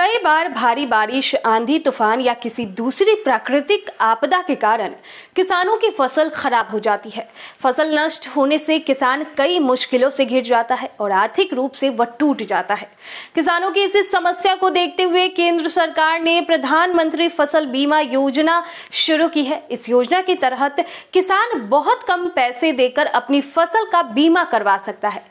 कई बार भारी बारिश आंधी तूफान या किसी दूसरी प्राकृतिक आपदा के कारण किसानों की फसल खराब हो जाती है फसल नष्ट होने से किसान कई मुश्किलों से घिर जाता है और आर्थिक रूप से वह टूट जाता है किसानों की इस समस्या को देखते हुए केंद्र सरकार ने प्रधानमंत्री फसल बीमा योजना शुरू की है इस योजना के तहत किसान बहुत कम पैसे देकर अपनी फसल का बीमा करवा सकता है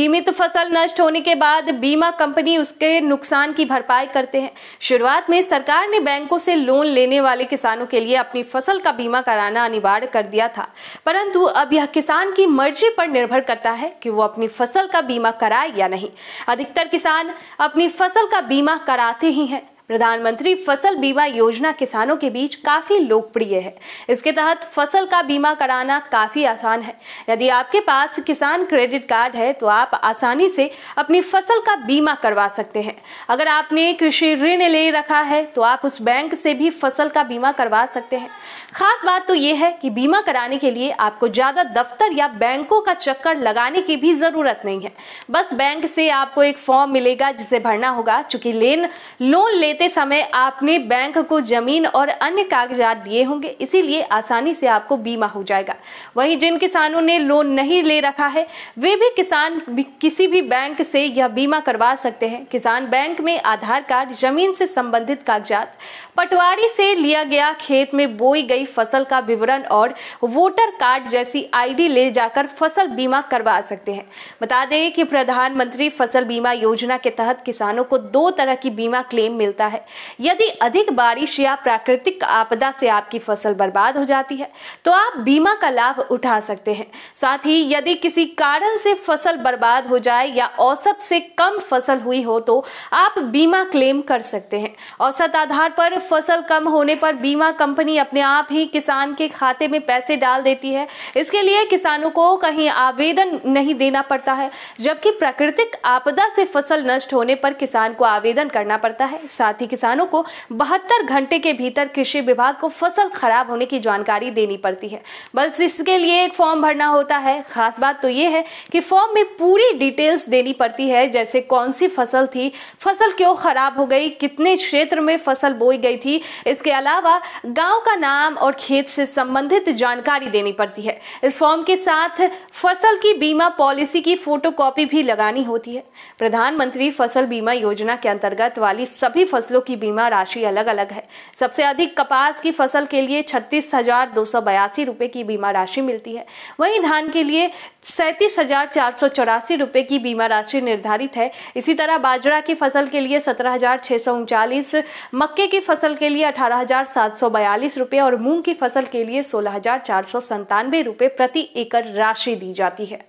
बीमित फसल नष्ट होने के बाद बीमा कंपनी उसके नुकसान की भरपाई करते हैं शुरुआत में सरकार ने बैंकों से लोन लेने वाले किसानों के लिए अपनी फसल का बीमा कराना अनिवार्य कर दिया था परंतु अब यह किसान की मर्जी पर निर्भर करता है कि वो अपनी फसल का बीमा कराए या नहीं अधिकतर किसान अपनी फसल का बीमा कराते ही हैं प्रधानमंत्री फसल बीमा योजना किसानों के बीच काफ़ी लोकप्रिय है इसके तहत फसल का बीमा कराना काफ़ी आसान है यदि आपके पास किसान क्रेडिट कार्ड है तो आप आसानी से अपनी फसल का बीमा करवा सकते हैं अगर आपने कृषि ऋण ले रखा है तो आप उस बैंक से भी फसल का बीमा करवा सकते हैं खास बात तो ये है कि बीमा कराने के लिए आपको ज़्यादा दफ्तर या बैंकों का चक्कर लगाने की भी ज़रूरत नहीं है बस बैंक से आपको एक फॉर्म मिलेगा जिसे भरना होगा चूंकि लेन लोन ले लेते समय आपने बैंक को जमीन और अन्य कागजात दिए होंगे इसीलिए आसानी से आपको बीमा हो जाएगा वहीं जिन किसानों ने लोन नहीं ले रखा है वे भी किसान भी किसी भी बैंक से यह बीमा करवा सकते हैं किसान बैंक में आधार कार्ड जमीन से संबंधित कागजात पटवारी से लिया गया खेत में बोई गई फसल का विवरण और वोटर कार्ड जैसी आईडी ले जाकर फसल बीमा करवा सकते हैं बता दें कि प्रधानमंत्री फसल बीमा योजना के तहत किसानों को दो तरह की बीमा क्लेम मिलता सकता है यदि अधिक बारिश या प्राकृतिक आपदा से आपकी फसल बर्बाद हो जाती है तो आप बीमा का लाभ उठा सकते हैं साथ ही यदि किसी कारण से फसल बर्बाद हो जाए या औसत से कम फसल हुई हो तो आप बीमा क्लेम कर सकते हैं औसत आधार पर फसल कम होने पर बीमा कंपनी अपने आप ही किसान के खाते में पैसे डाल देती है इसके लिए किसानों को कहीं आवेदन नहीं देना पड़ता है जबकि प्राकृतिक आपदा से फसल नष्ट होने पर किसान को आवेदन करना पड़ता है साथ साथ ही किसानों को बहत्तर घंटे के भीतर कृषि विभाग को फसल खराब होने की जानकारी देनी पड़ती है बस इसके लिए एक फॉर्म भरना होता है खास बात तो ये है कि फॉर्म में पूरी डिटेल्स देनी पड़ती है जैसे कौन सी फसल थी फसल क्यों खराब हो गई कितने क्षेत्र में फसल बोई गई थी इसके अलावा गांव का नाम और खेत से संबंधित जानकारी देनी पड़ती है इस फॉर्म के साथ फसल की बीमा पॉलिसी की फोटोकॉपी भी लगानी होती है प्रधानमंत्री फसल बीमा योजना के अंतर्गत वाली सभी फसल फसलों की बीमा राशि अलग अलग है सबसे अधिक कपास की फसल के लिए छत्तीस हजार दो सौ बयासी रुपये की बीमा राशि मिलती है वहीं धान के लिए सैंतीस हजार चार सौ चौरासी रुपये की बीमा राशि निर्धारित है इसी तरह बाजरा की फसल के लिए सत्रह हजार छः सौ उनचालीस मक्के की फसल के लिए अठारह हजार सात सौ बयालीस रुपये और मूंग की फसल के लिए सोलह हजार चार सौ संतानवे रुपये प्रति एकड़ राशि दी जाती है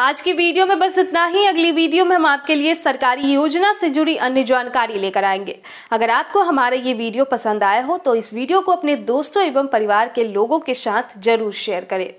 आज की वीडियो में बस इतना ही अगली वीडियो में हम आपके लिए सरकारी योजना से जुड़ी अन्य जानकारी लेकर आएंगे अगर आपको हमारा ये वीडियो पसंद आया हो तो इस वीडियो को अपने दोस्तों एवं परिवार के लोगों के साथ जरूर शेयर करें